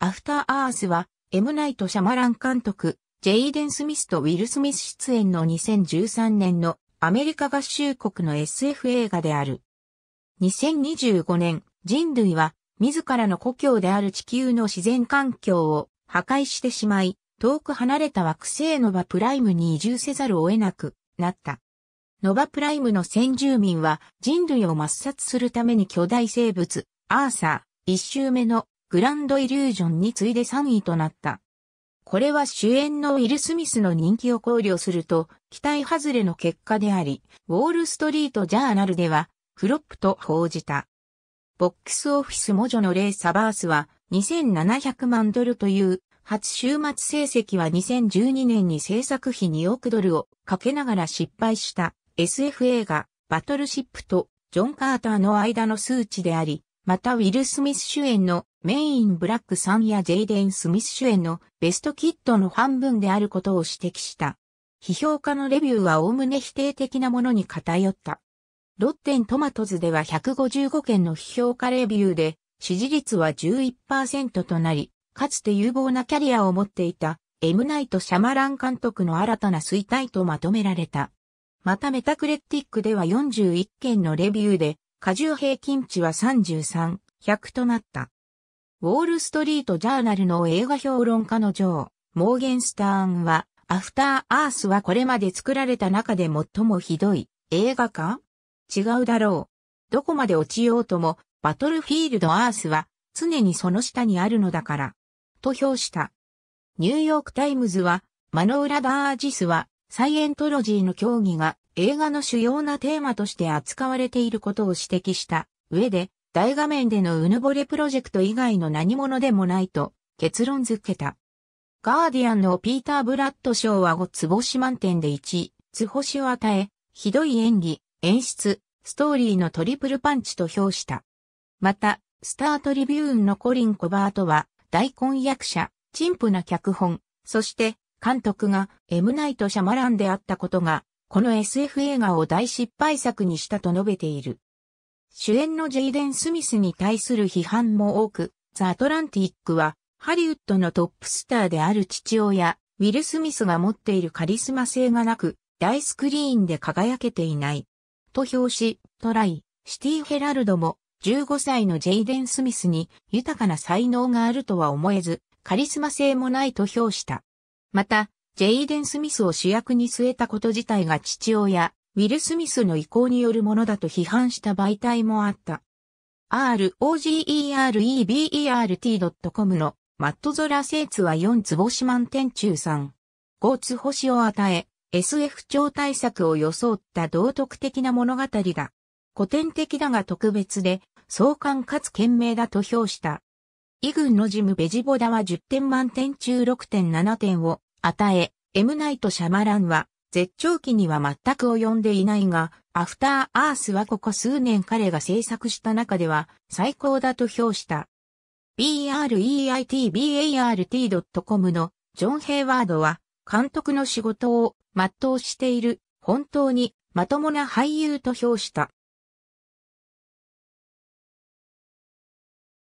アフターアースは、エムナイト・シャマラン監督、ジェイデン・スミスとウィル・スミス出演の2013年のアメリカ合衆国の SF 映画である。2025年、人類は自らの故郷である地球の自然環境を破壊してしまい、遠く離れた惑星ノバプライムに移住せざるを得なくなった。ノバプライムの先住民は人類を抹殺するために巨大生物、アーサー、一周目のグランドイリュージョンに次いで3位となった。これは主演のウィル・スミスの人気を考慮すると、期待外れの結果であり、ウォール・ストリート・ジャーナルでは、フロップと報じた。ボックスオフィスモジョのレイ・サバースは、2700万ドルという、初週末成績は2012年に制作費2億ドルをかけながら失敗した SF 映画、バトルシップとジョン・カーターの間の数値であり、またウィル・スミス主演のメイン・ブラックさんやジェイデン・スミス主演のベストキットの半分であることを指摘した。批評家のレビューは概ね否定的なものに偏った。ロッテントマトズでは155件の批評家レビューで、支持率は11%となり、かつて有望なキャリアを持っていた、エムナイト・シャマラン監督の新たな衰退とまとめられた。またメタクレティックでは41件のレビューで、過重平均値は33、100となった。ウォールストリートジャーナルの映画評論家のジョー、モーゲンスターンは、アフターアースはこれまで作られた中で最もひどい映画か違うだろう。どこまで落ちようとも、バトルフィールドアースは常にその下にあるのだから。と評した。ニューヨークタイムズは、マノーラ・バージスは、サイエントロジーの競技が映画の主要なテーマとして扱われていることを指摘した上で、大画面でのうぬぼれプロジェクト以外の何者でもないと結論付けた。ガーディアンのピーター・ブラッド賞は5つ星満点で1、つ星を与え、ひどい演技、演出、ストーリーのトリプルパンチと評した。また、スタートリビューンのコリン・コバートは、大根役者、陳腐な脚本、そして、監督が M ナイト・シャマランであったことが、この SF 映画を大失敗作にしたと述べている。主演のジェイデン・スミスに対する批判も多く、ザ・アトランティックは、ハリウッドのトップスターである父親、ウィル・スミスが持っているカリスマ性がなく、大スクリーンで輝けていない。と評し、トライ、シティ・ヘラルドも、15歳のジェイデン・スミスに豊かな才能があるとは思えず、カリスマ性もないと評した。また、ジェイデン・スミスを主役に据えたこと自体が父親、ウィル・スミスの意向によるものだと批判した媒体もあった。rogerebert.com のマットゾラーツは4つ星満点中3。5つ星を与え、SF 超対策を装った道徳的な物語だ。古典的だが特別で、壮観かつ賢明だと評した。イグンのジム・ベジボダは10点満点中6.7点を与え、エムナイト・シャマランは絶頂期には全く及んでいないが、アフターアースはここ数年彼が制作した中では最高だと評した。breitbart.com のジョン・ヘイワードは監督の仕事を全うしている本当にまともな俳優と評した。